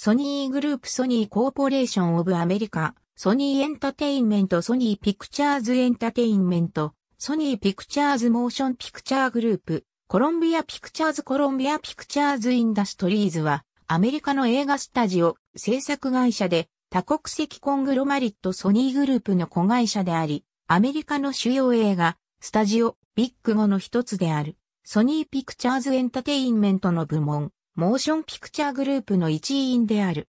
ソニーグループソニーコーポレーションオブアメリカ、ソニーエンタテインメントソニーピクチャーズエンタテインメント、ソニーピクチャーズモーションピクチャーグループ、コロンビアピクチャーズコロンビアピクチャーズインダストリーズは、アメリカの映画スタジオ、制作会社で、多国籍コングロマリットソニーグループの子会社であり、アメリカの主要映画、スタジオ、ビッグ5の一つである、ソニーピクチャーズエンタテインメントの部門、モーションピクチャーグループの一員である。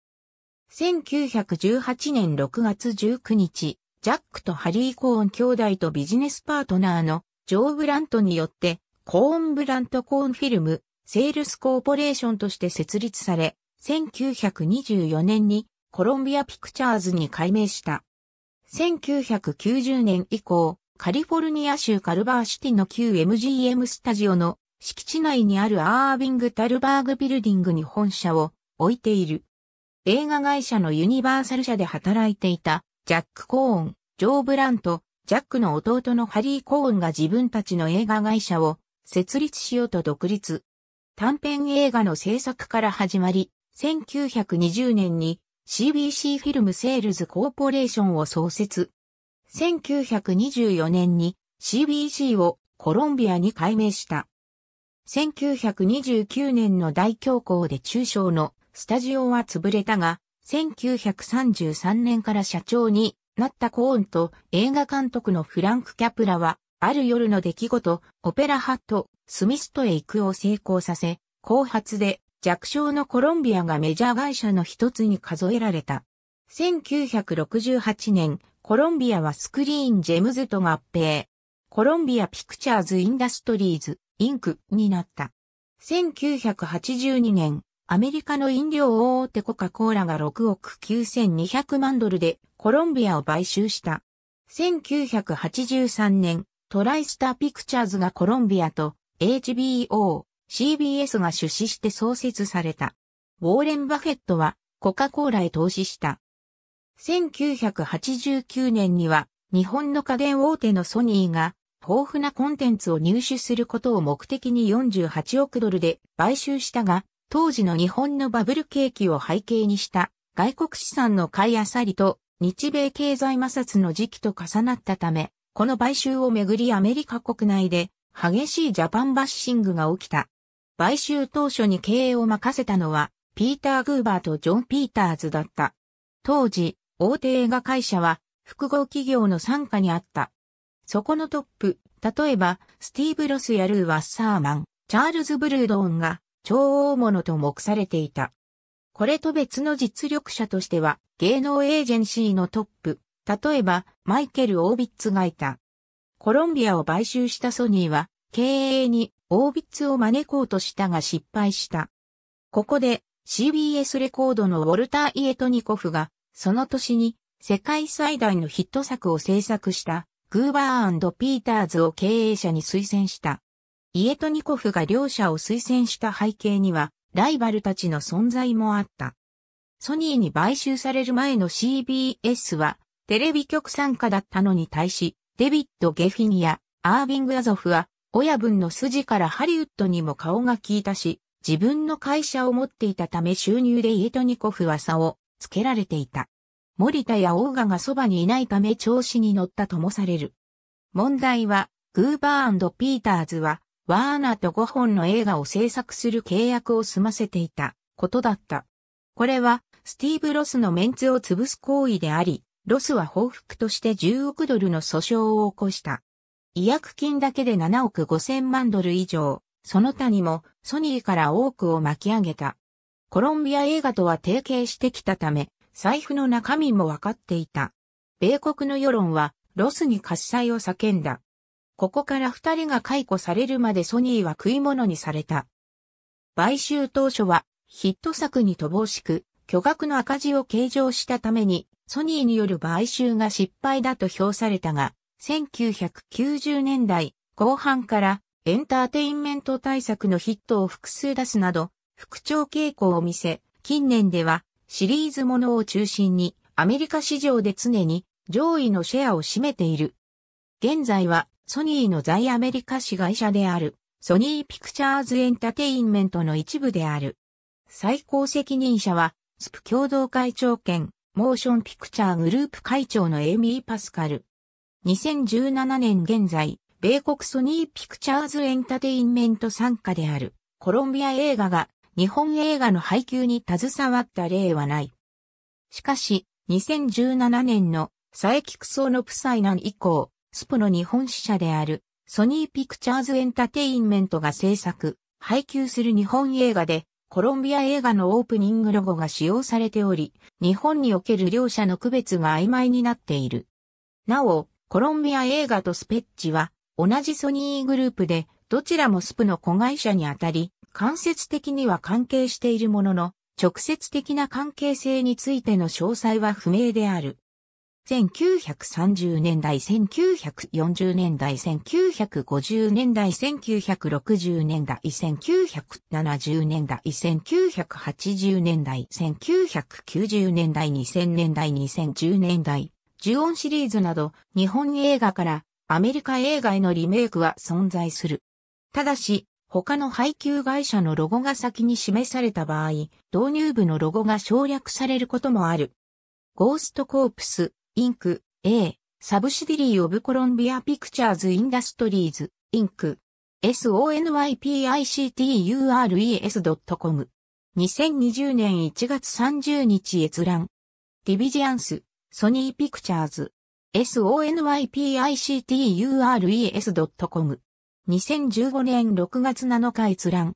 1918年6月19日、ジャックとハリー・コーン兄弟とビジネスパートナーのジョー・ブラントによって、コーン・ブラント・コーンフィルム、セールス・コーポレーションとして設立され、1924年にコロンビア・ピクチャーズに改名した。1990年以降、カリフォルニア州カルバーシティの旧 MGM スタジオの敷地内にあるアービング・タルバーグビルディングに本社を置いている。映画会社のユニバーサル社で働いていたジャック・コーン、ジョー・ブラント、ジャックの弟のハリー・コーンが自分たちの映画会社を設立しようと独立。短編映画の制作から始まり、1920年に CBC フィルムセールズコーポレーションを創設。1924年に CBC をコロンビアに改名した。1929年の大恐慌で中小のスタジオは潰れたが、1933年から社長になったコーンと映画監督のフランク・キャプラは、ある夜の出来事、オペラハット、スミストへ行くを成功させ、後発で弱小のコロンビアがメジャー会社の一つに数えられた。1968年、コロンビアはスクリーン・ジェムズと合併。コロンビア・ピクチャーズ・インダストリーズ、インクになった。1982年、アメリカの飲料大手コカ・コーラが6億9200万ドルでコロンビアを買収した。1983年、トライスターピクチャーズがコロンビアと HBO、CBS が出資して創設された。ウォーレン・バフェットはコカ・コーラへ投資した。1989年には日本の家電大手のソニーが豊富なコンテンツを入手することを目的に48億ドルで買収したが、当時の日本のバブル景気を背景にした外国資産の買いあさりと日米経済摩擦の時期と重なったため、この買収をめぐりアメリカ国内で激しいジャパンバッシングが起きた。買収当初に経営を任せたのは、ピーター・グーバーとジョン・ピーターズだった。当時、大手映画会社は複合企業の傘下にあったそこのトップ、例えば、スティーブ・ロスやルー・ワッサーマン、チャールズ・ブルードーンが、超大物と目されていた。これと別の実力者としては、芸能エージェンシーのトップ、例えば、マイケル・オービッツがいた。コロンビアを買収したソニーは、経営にオービッツを招こうとしたが失敗した。ここで CBS レコードのウォルター・イエトニコフが、その年に世界最大のヒット作を制作したクーバーピーターズを経営者に推薦した。イエトニコフが両者を推薦した背景には、ライバルたちの存在もあった。ソニーに買収される前の CBS は、テレビ局参加だったのに対し、デビッド・ゲフィニやアービング・アゾフは、親分の筋からハリウッドにも顔が利いたし、自分の会社を持っていたため収入でイエトニコフは差をつけられていた。森田やオーガがそばにいないため調子に乗ったともされる。問題は、グーバーピーターズは、ワーナーと5本の映画を制作する契約を済ませていたことだった。これは、スティーブ・ロスのメンツを潰す行為であり、ロスは報復として10億ドルの訴訟を起こした。違約金だけで7億5千万ドル以上、その他にもソニーから多くを巻き上げた。コロンビア映画とは提携してきたため、財布の中身もわかっていた。米国の世論は、ロスに喝采を叫んだ。ここから二人が解雇されるまでソニーは食い物にされた。買収当初は、ヒット作に乏しく、巨額の赤字を計上したために、ソニーによる買収が失敗だと評されたが、1990年代後半からエンターテインメント対策のヒットを複数出すなど、復調傾向を見せ、近年ではシリーズものを中心に、アメリカ市場で常に上位のシェアを占めている。現在は、ソニーの在アメリカ市会社である、ソニーピクチャーズエンタテインメントの一部である。最高責任者は、スプ共同会長兼、モーションピクチャーグループ会長のエイミー・パスカル。2017年現在、米国ソニーピクチャーズエンタテインメント傘下である、コロンビア映画が日本映画の配給に携わった例はない。しかし、2017年の佐伯クソのプサイナン以降、スプの日本支社であるソニーピクチャーズエンタテインメントが制作、配給する日本映画で、コロンビア映画のオープニングロゴが使用されており、日本における両者の区別が曖昧になっている。なお、コロンビア映画とスペッチは、同じソニーグループで、どちらもスプの子会社にあたり、間接的には関係しているものの、直接的な関係性についての詳細は不明である。1930年代、1940年代、1950年代、1960年代、1970年代、1980年代、1990年代、2000年代、2010年代、ジュオンシリーズなど日本映画からアメリカ映画へのリメイクは存在する。ただし、他の配給会社のロゴが先に示された場合、導入部のロゴが省略されることもある。ゴーストコープス、インク、A、サブシディリー・オブ・コロンビア・ピクチャーズ・インダストリーズ、インク、sonypictures.com。2020年1月30日閲覧。ディビジアンス、ソニー・ピクチャーズ。sonypictures.com。2015年6月7日閲覧。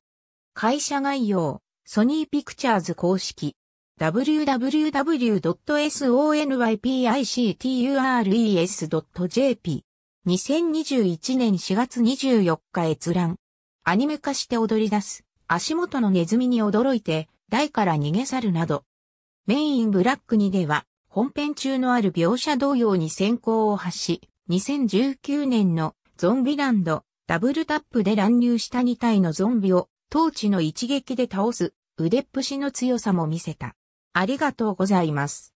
会社概要、ソニーピクチャーズ公式。www.sonypictures.jp 2021年4月24日閲覧。アニメ化して踊り出す。足元のネズミに驚いて、台から逃げ去るなど。メインブラック2では、本編中のある描写同様に先行を発し、2019年のゾンビランド、ダブルタップで乱入した2体のゾンビを、当地の一撃で倒す、腕っぷしの強さも見せた。ありがとうございます。